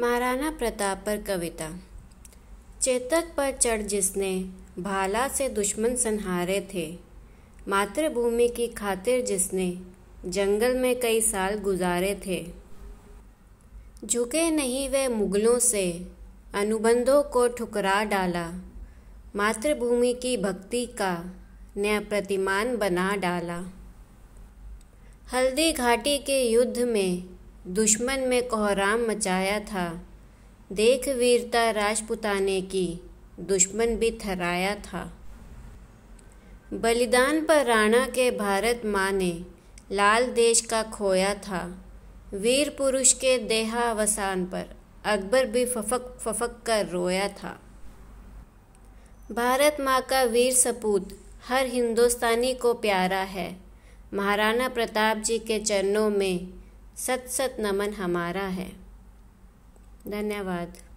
महाराणा प्रताप पर कविता चेतक पर चढ़ जिसने भाला से दुश्मन संहारे थे मातृभूमि की खातिर जिसने जंगल में कई साल गुजारे थे झुके नहीं वे मुगलों से अनुबंधों को ठुकरा डाला मातृभूमि की भक्ति का नया प्रतिमान बना डाला हल्दी घाटी के युद्ध में दुश्मन में कोहराम मचाया था देख वीरता राजपुताने की दुश्मन भी थराया था बलिदान पर राणा के भारत माँ ने लाल देश का खोया था वीर पुरुष के देहावसान पर अकबर भी फफक फफक कर रोया था भारत माँ का वीर सपूत हर हिंदुस्तानी को प्यारा है महाराणा प्रताप जी के चरणों में सत सत नमन हमारा है धन्यवाद